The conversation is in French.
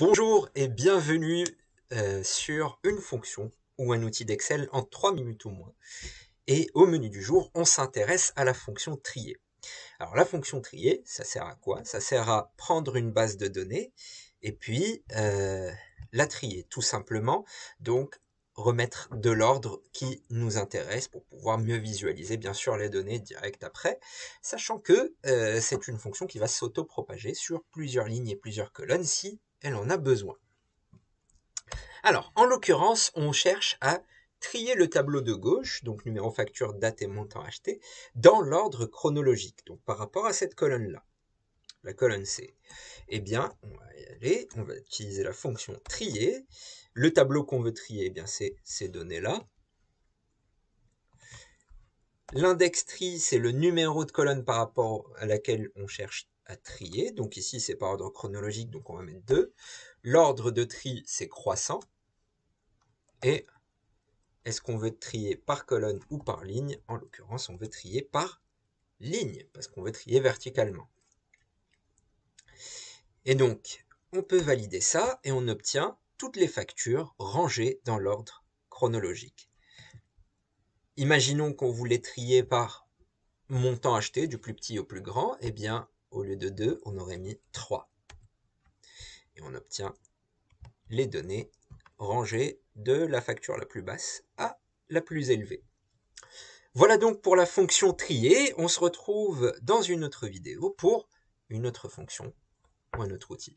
Bonjour et bienvenue euh, sur une fonction ou un outil d'Excel en 3 minutes ou moins. Et au menu du jour, on s'intéresse à la fonction trier. Alors la fonction trier, ça sert à quoi Ça sert à prendre une base de données et puis euh, la trier tout simplement. Donc remettre de l'ordre qui nous intéresse pour pouvoir mieux visualiser bien sûr les données direct après, sachant que euh, c'est une fonction qui va s'auto-propager sur plusieurs lignes et plusieurs colonnes si elle en a besoin. Alors, en l'occurrence, on cherche à trier le tableau de gauche, donc numéro facture, date et montant acheté, dans l'ordre chronologique, donc par rapport à cette colonne-là, la colonne C. Eh bien, on va y aller, on va utiliser la fonction trier. Le tableau qu'on veut trier, eh bien, c'est ces données-là. L'index tri, c'est le numéro de colonne par rapport à laquelle on cherche trier. Donc ici, c'est par ordre chronologique, donc on va mettre deux L'ordre de tri, c'est croissant. Et est-ce qu'on veut trier par colonne ou par ligne En l'occurrence, on veut trier par ligne, parce qu'on veut trier verticalement. Et donc, on peut valider ça et on obtient toutes les factures rangées dans l'ordre chronologique. Imaginons qu'on voulait trier par montant acheté, du plus petit au plus grand, et eh bien, au lieu de 2, on aurait mis 3. Et on obtient les données rangées de la facture la plus basse à la plus élevée. Voilà donc pour la fonction trier. On se retrouve dans une autre vidéo pour une autre fonction ou un autre outil.